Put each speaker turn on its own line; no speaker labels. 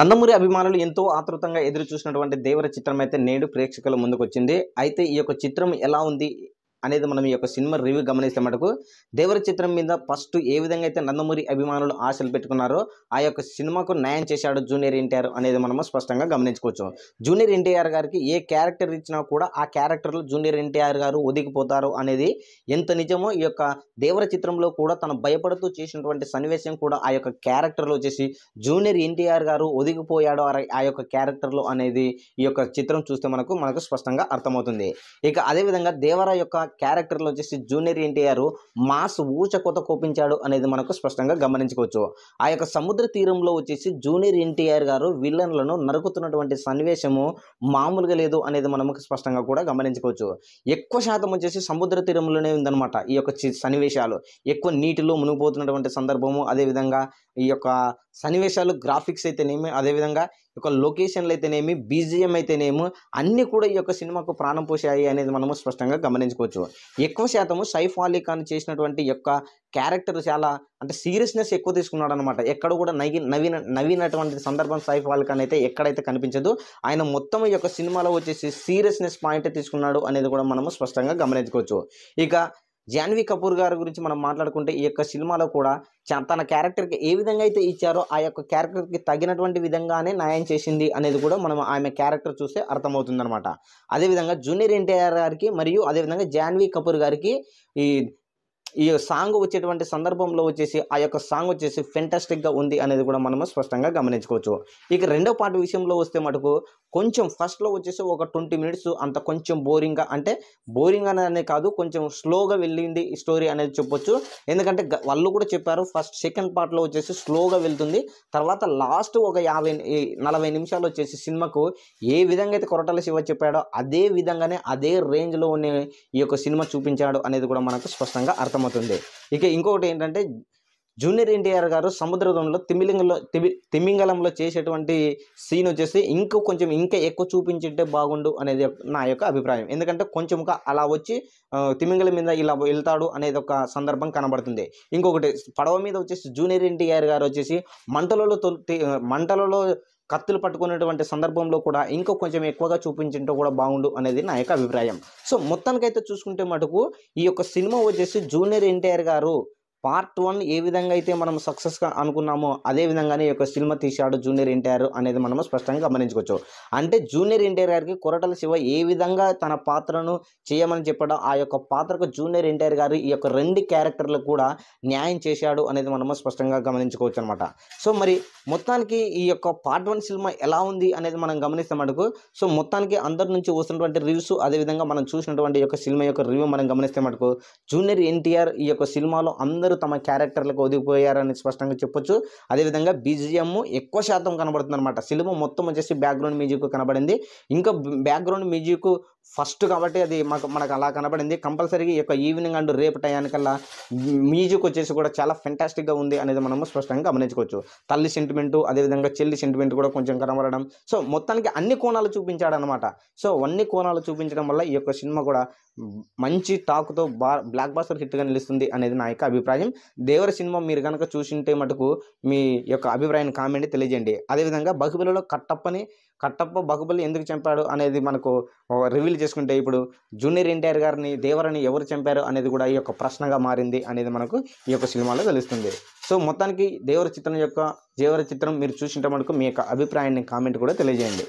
నందమూరి అభిమానులు ఎంతో ఆతృతంగా ఎదురు చూసినటువంటి దేవర చిత్రం అయితే నేడు ప్రేక్షకుల ముందుకు వచ్చింది అయితే ఈ యొక్క చిత్రం ఎలా ఉంది అనేది మనం ఈ యొక్క సినిమా రివ్యూ గమనిస్తే మటుకు దేవర చిత్రం మీద ఫస్ట్ ఏ విధంగా అయితే నందమూరి అభిమానులు ఆశలు పెట్టుకున్నారో ఆ యొక్క సినిమాకు న్యాయం చేశాడు జూనియర్ ఎన్టీఆర్ అనేది మనము స్పష్టంగా గమనించుకోవచ్చు జూనియర్ ఎన్టీఆర్ గారికి ఏ క్యారెక్టర్ ఇచ్చినా కూడా ఆ క్యారెక్టర్లో జూనియర్ ఎన్టీఆర్ గారు ఒదిగిపోతారు అనేది ఎంత నిజమో ఈ యొక్క దేవర చిత్రంలో కూడా తను భయపడుతూ చేసినటువంటి సన్నివేశం కూడా ఆ యొక్క క్యారెక్టర్లో వచ్చేసి జూనియర్ ఎన్టీఆర్ గారు ఒదిగిపోయాడు ఆ యొక్క క్యారెక్టర్లు అనేది ఈ యొక్క చిత్రం చూస్తే మనకు మనకు స్పష్టంగా అర్థమవుతుంది ఇక అదేవిధంగా దేవర యొక్క క్యారెక్టర్లో వచ్చేసి జూనియర్ ఎన్టీఆర్ మాస్ ఊచ కొత కోపించాడు అనేది మనకు స్పష్టంగా గమనించుకోవచ్చు ఆ యొక్క సముద్ర తీరంలో వచ్చేసి జూనియర్ ఎన్టీఆర్ గారు విలన్లను నరుకుతున్నటువంటి సన్నివేశము మామూలుగా లేదు అనేది మనకు స్పష్టంగా కూడా గమనించుకోవచ్చు ఎక్కువ శాతం వచ్చేసి సముద్ర తీరంలోనే ఉందన్నమాట ఈ యొక్క సన్నివేశాలు ఎక్కువ నీటిలో మునిగిపోతున్నటువంటి సందర్భము అదేవిధంగా ఈ యొక్క సన్నివేశాలు గ్రాఫిక్స్ అయితేనేమి అదేవిధంగా ఈ యొక్క లొకేషన్లు అయితేనేమి బీజిఎం అయితేనేమి అన్నీ కూడా ఈ యొక్క సినిమాకు ప్రాణం పోసాయి అనేది మనము స్పష్టంగా గమనించుకోవచ్చు ఎక్కువ శాతము సైఫ్ అలీ ఖాన్ చేసినటువంటి యొక్క క్యారెక్టర్ చాలా అంటే సీరియస్నెస్ ఎక్కువ తీసుకున్నాడు అనమాట ఎక్కడ కూడా నవీ నవీన నవీనటువంటి సందర్భం సైఫ్ అలీ ఖాన్ అయితే ఎక్కడైతే కనిపించదు ఆయన మొత్తం ఈ యొక్క సినిమాలో వచ్చేసి సీరియస్నెస్ పాయింట్ తీసుకున్నాడు అనేది కూడా మనము స్పష్టంగా గమనించుకోవచ్చు ఇక జాన్వీ కపూర్ గారి గురించి మనం మాట్లాడుకుంటే ఈ యొక్క సినిమాలో కూడా తన క్యారెక్టర్కి ఏ విధంగా అయితే ఇచ్చారో ఆ యొక్క క్యారెక్టర్కి తగినటువంటి విధంగానే న్యాయం చేసింది అనేది కూడా మనం ఆమె క్యారెక్టర్ చూస్తే అనమాట అదేవిధంగా జూనియర్ ఎన్టీఆర్ గారికి మరియు అదేవిధంగా జాన్వీ కపూర్ గారికి ఈ ఈ సాంగ్ వచ్చేటువంటి సందర్భంలో వచ్చేసి ఆ యొక్క సాంగ్ వచ్చేసి ఫెంటాస్టిక్గా ఉంది అనేది కూడా మనము స్పష్టంగా గమనించుకోవచ్చు ఇక రెండో పార్ట్ విషయంలో వస్తే మటుకు కొంచెం ఫస్ట్లో వచ్చేసి ఒక ట్వంటీ మినిట్స్ అంత కొంచెం బోరింగ్గా అంటే బోరింగ్ అనేది కాదు కొంచెం స్లోగా వెళ్ళింది ఈ స్టోరీ అనేది చెప్పొచ్చు ఎందుకంటే వాళ్ళు కూడా చెప్పారు ఫస్ట్ సెకండ్ పార్ట్లో వచ్చేసి స్లోగా వెళ్తుంది తర్వాత లాస్ట్ ఒక యాభై నలభై నిమిషాలు వచ్చేసి సినిమాకు ఏ విధంగా అయితే కొరటాల శివ చెప్పాడో అదే విధంగానే అదే రేంజ్లో ఉన్న ఈ యొక్క సినిమా చూపించాడు అనేది కూడా మనకు స్పష్టంగా అర్థమవుతుంది ఇక ఇంకొకటి ఏంటంటే జూనియర్ ఎన్టీఆర్ గారు సముద్రదంలో తిమిలింగంలో తిమి తిమింగలంలో చేసేటువంటి సీన్ వచ్చేసి ఇంకా కొంచెం ఇంకా ఎక్కువ చూపించుంటే బాగుండు అనేది నా యొక్క అభిప్రాయం ఎందుకంటే కొంచెం అలా వచ్చి తిమింగల మీద ఇలా వెళ్తాడు అనేది ఒక సందర్భం కనబడుతుంది ఇంకొకటి పడవ మీద వచ్చేసి జూనియర్ ఎన్టీఆర్ గారు వచ్చేసి మంటలలో తొలి మంటలలో కత్తులు పట్టుకునేటువంటి సందర్భంలో కూడా ఇంకో కొంచెం ఎక్కువగా చూపించడం కూడా బాగుండు అనేది నా యొక్క అభిప్రాయం సో మొత్తానికైతే చూసుకుంటే మటుకు ఈ యొక్క సినిమా వచ్చేసి జూనియర్ ఎన్టీఆర్ గారు పార్ట్ వన్ ఏ విధంగా అయితే మనం సక్సెస్గా అనుకున్నామో అదే విధంగానే ఈ యొక్క సినిమా తీశాడు జూనియర్ ఎన్టీఆర్ అనేది మనము స్పష్టంగా గమనించుకోవచ్చు అంటే జూనియర్ గారికి కొరటల శివ ఏ విధంగా తన పాత్రను చేయమని చెప్పడం ఆ యొక్క పాత్రకు జూనియర్ ఎన్టీఆర్ గారు ఈ యొక్క రెండు క్యారెక్టర్లు కూడా న్యాయం చేశాడు అనేది మనము స్పష్టంగా గమనించుకోవచ్చు అనమాట సో మరి మొత్తానికి ఈ యొక్క పార్ట్ వన్ సినిమా ఎలా ఉంది అనేది మనం గమనిస్తే మటుకు సో మొత్తానికి అందరి నుంచి వస్తున్నటువంటి రివ్యూస్ అదేవిధంగా మనం చూసినటువంటి యొక్క సినిమా యొక్క రివ్యూ మనం గమనిస్తే మటుకు జూనియర్ ఎన్టీఆర్ ఈ యొక్క సినిమాలో అందరూ అందరూ తమ క్యారెక్టర్లకు ఒదిగిపోయారని స్పష్టంగా చెప్పొచ్చు అదేవిధంగా బీజిఎం ఎక్కువ శాతం కనబడుతుంది అనమాట సినిమా మొత్తం వచ్చేసి బ్యాక్గ్రౌండ్ మ్యూజిక్ కనబడింది ఇంకా బ్యాక్గ్రౌండ్ మ్యూజిక్ ఫస్ట్ కాబట్టి అది మాకు మనకు అలా కనబడింది కంపల్సరీగా ఈ యొక్క ఈవినింగ్ అండ్ రేపు టయానికల్లా మ్యూజిక్ వచ్చేసి కూడా చాలా ఫెంటాస్టిక్గా ఉంది అనేది మనము స్పష్టంగా గమనించుకోవచ్చు తల్లి సెంటిమెంటు అదేవిధంగా చెల్లి సెంటిమెంట్ కూడా కొంచెం కనబడడం సో మొత్తానికి అన్ని కోణాలు చూపించాడనమాట సో అన్ని కోణాలు చూపించడం వల్ల ఈ యొక్క సినిమా కూడా మంచి టాక్తో బా బ్లాక్ బాస్టర్ హిట్గా నిలుస్తుంది అనేది నా యొక్క అభిప్రాయం దేవర సినిమా మీరు కనుక చూసింటే మటుకు మీ యొక్క అభిప్రాయాన్ని కామెంట్ తెలియజేయండి అదేవిధంగా బహుబలిలో కట్టప్పని కట్టప్ప బహుబలి ఎందుకు చంపాడు అనేది మనకు రివీల్ చేసుకుంటే ఇప్పుడు జూనియర్ ఎన్టీఆర్ గారిని దేవరని ఎవరు చంపారు అనేది కూడా ఈ యొక్క ప్రశ్నగా మారింది అనేది మనకు ఈ యొక్క సినిమాలో తెలుస్తుంది సో మొత్తానికి దేవర చిత్రం యొక్క దేవర చిత్రం మీరు చూసినట్టు మనకు మీ యొక్క అభిప్రాయాన్ని కామెంట్ కూడా తెలియజేయండి